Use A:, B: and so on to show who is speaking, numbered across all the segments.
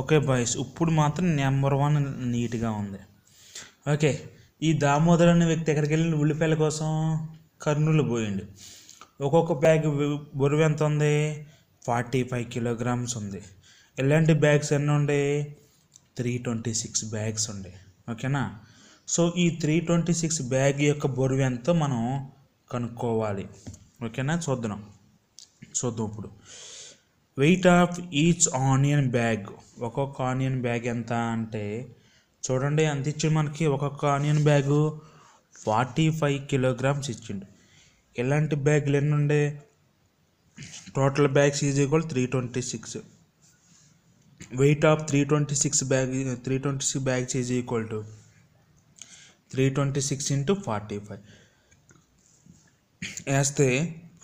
A: okay boys ఇప్పుడు మాత్రం number one నీట్గా ఉంది ఓకే ఈ దామోదర్ అనే వ్యక్తి ఎక్కడికి వెళ్ళిన ఉల్లిపాయల కోసం కర్నూలు పోయిండు ఒక్కొక్క బ్యాగ్ బరువు ఎంత ఉంది ఫార్టీ ఫైవ్ కిలోగ్రామ్స్ ఉంది ఎలాంటి బ్యాగ్స్ ఎన్ని ఉండే త్రీ ట్వంటీ సిక్స్ బ్యాగ్స్ ఉండే ఓకేనా సో ఈ త్రీ ట్వంటీ సిక్స్ బ్యాగ్ యొక్క బరువు ఎంత మనం కనుక్కోవాలి ఓకేనా చూద్దాం చూద్దాం ఇప్పుడు weight of each onion bag ఒక్కొక్క ఆనియన్ బ్యాగ్ ఎంత అంటే చూడండి ఎంత ఇచ్చిండు మనకి ఒక్కొక్క onion bag forty five kilograms ఇచ్చిండు ఇలాంటి బ్యాగులు ఎన్ని ఉండే total bags is equal three twenty six weight of three twenty six bag three twenty six bags is equal to three twenty six into forty five వేస్తే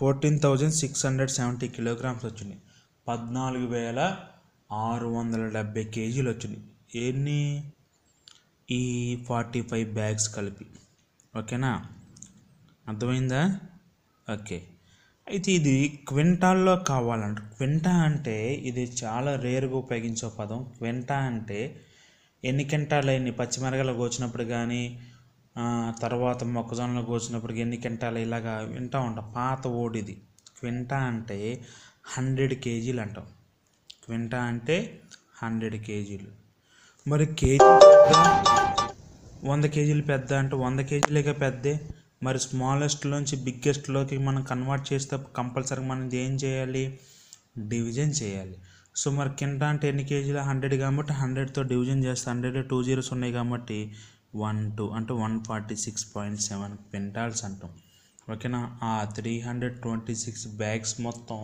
A: fourteen thousand six hundred seventy kilograms వచ్చినాయి పద్నాలుగు వేల ఆరు వందల డెబ్భై కేజీలు వచ్చినాయి ఎన్ని ఈ ఫార్టీ ఫైవ్ బ్యాగ్స్ కలిపి ఓకేనా అర్థమైందా ఓకే అయితే ఇది క్వింటాల్లో కావాలంట క్వింటా అంటే ఇది చాలా రేరుగా ఉపయోగించే పదం క్వింటా అంటే ఎన్ని కింటాలు అయినాయి పచ్చిమిరగలు కోచినప్పుడు కానీ తర్వాత మొక్కజొన్నలు కోచినప్పుడు ఎన్ని కింటాలు ఇలాగా వింటా ఉంటాం పాత ఓడిది క్వింటా అంటే హండ్రెడ్ కేజీలు అంటాం క్వింటా అంటే హండ్రెడ్ కేజీలు మరి కేజీ వంద కేజీలు పెద్ద అంటే వంద కేజీలేక పెద్దే మరి స్మాలెస్ట్లోంచి బిగ్గెస్ట్లోకి మనం కన్వర్ట్ చేస్తే కంపల్సరీ మనం ఏం చేయాలి డివిజన్ చేయాలి సో మరి కింద అంటే ఎన్ని కేజీలు హండ్రెడ్ కాబట్టి హండ్రెడ్తో డివిజన్ చేస్తే హండ్రెడ్ టూ జీరోస్ ఉన్నాయి కాబట్టి వన్ టూ అంటే one forty six point seven quintals అంటాం ఓకేనా ఆ three hundred twenty six bags మొత్తం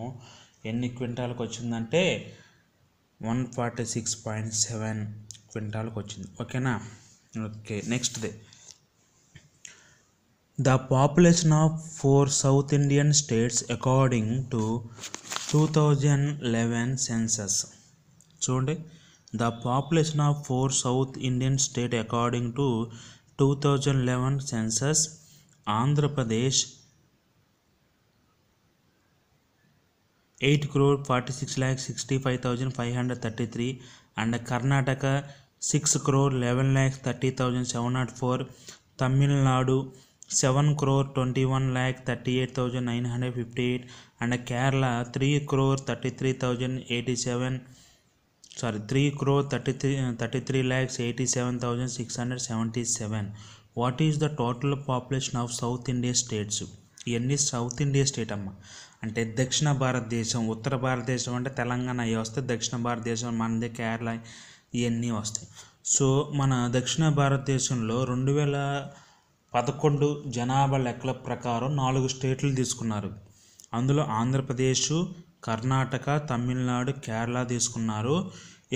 A: ఎన్ని క్వింటాలకు వచ్చిందంటే one forty six point seven క్వింటాల్కి వచ్చింది ఓకేనా ఓకే నెక్స్ట్ది the population of four south Indian states according to two thousand eleven census చూడండి the population of four south Indian state according to two thousand eleven census Andhra Pradesh eight crore forty six lakh sixty five thousand five hundred thirty three and Karnataka six crore eleven lakh thirty thousand seven nought four Tamil Nadu seven crore twenty one lakh thirty eight thousand nine hundred fifty eight and Kerala three crore thirty three thousand eighty seven sorry three crore thirty three thirty three lakhs eighty seven thousand six hundred seventy seven what is the total population of South India states ఇవన్నీ South India state అమ్మ అంటే దక్షిణ భారతదేశం ఉత్తర భారతదేశం అంటే తెలంగాణ అవి వస్తే దక్షిణ భారతదేశం మనది కేరళ ఇవన్నీ వస్తాయి సో మన దక్షిణ భారతదేశంలో రెండు వేల పదకొండు జనాభా లెక్కల ప్రకారం నాలుగు స్టేట్లు తీసుకున్నారు అందులో ఆంధ్రప్రదేశ్ కర్ణాటక తమిళనాడు కేరళ తీసుకున్నారు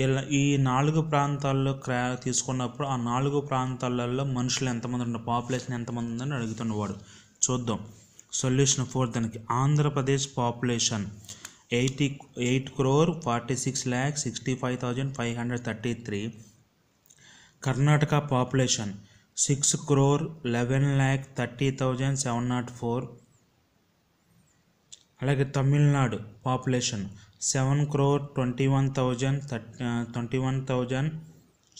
A: ఇలా ఈ నాలుగు ప్రాంతాల్లో క్రా తీసుకున్నప్పుడు ఆ నాలుగు ప్రాంతాలలో మనుషులు ఎంతమంది ఉన్నారు పాపులేషన్ ఎంతమంది ఉందని అడుగుతున్నవాడు చూద్దాం సొల్యూషన్ ఫోర్ దానికి Andhra Pradesh population eighty eight crore forty six lakh sixty five thousand five hundred thirty three Karnataka population six crore eleven lakh thirty thousand seven nought four అలాగే Tamil Nadu population seven crore twenty one thousand twenty one thousand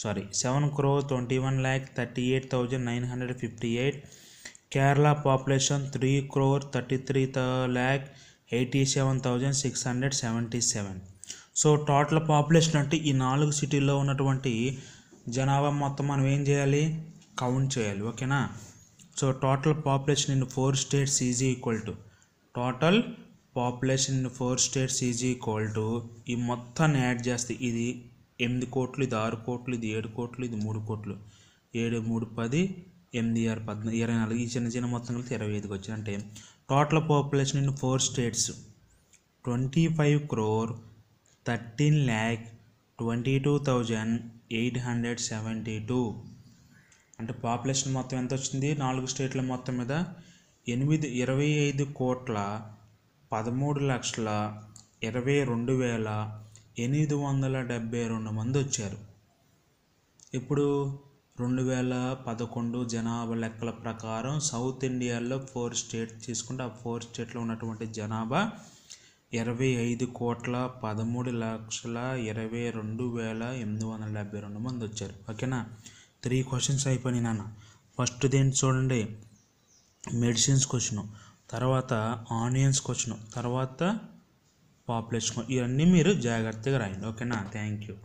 A: sorry seven crore twenty one lakh thirty eight thousand nine hundred fifty eight Kerala population three three crore thirty lakh eighty seven thousand six hundred seventy seven so total population అంటే ఈ నాలుగు సిటీల్లో ఉన్నటువంటి జనాభా మొత్తం మనం ఏం చేయాలి కౌంట్ చేయాలి ఓకేనా so total population in four states is equal to total population in four states is equal to ఈ మొత్తాన్ని యాడ్ చేస్తే ఇది ఎనిమిది కోట్లు ఇది ఆరు కోట్లు ఇది ఏడు కోట్లు ఇది మూడు కోట్లు ఏడు మూడు పది ఎనిమిది ఆరు పద్నాలుగు ఇరవై నాలుగు ఈ చిన్న చిన్న మొత్తం కలిసి ఇరవై ఐదుకి వచ్చాయి అంటే total population in four states twenty five crore thirteen lakh twenty two thousand eight hundred seventy two అంటే పాపులేషన్ మొత్తం ఎంత వచ్చింది నాలుగు స్టేట్ల మొత్తం మీద ఎనిమిది ఇరవై ఐదు కోట్ల పదమూడు లక్షల ఇరవై రెండు వేల ఎనిమిది వందల డెబ్బై రెండు మంది వచ్చారు ఇప్పుడు రెండు వేల పదకొండు జనాభా లెక్కల ప్రకారం సౌత్ ఇండియాలో ఫోర్ స్టేట్ తీసుకుంటే ఆ ఫోర్ స్టేట్లో ఉన్నటువంటి జనాభా ఇరవై ఐదు కోట్ల పదమూడు లక్షల ఇరవై రెండు వేల ఎనిమిది వందల డెబ్బై రెండు మంది వచ్చారు ఓకేనా త్రీ క్వశ్చన్స్ అయిపోయినాయి నాన్న ఫస్ట్ దేంటి చూడండి మెడిసిన్స్ క్వశ్చన్ తర్వాత ఆనియన్స్ క్వశ్చన్ తర్వాత పాపులేషన్ ఇవన్నీ మీరు జాగ్రత్తగా రాయండి ఓకేనా థ్యాంక్ యూ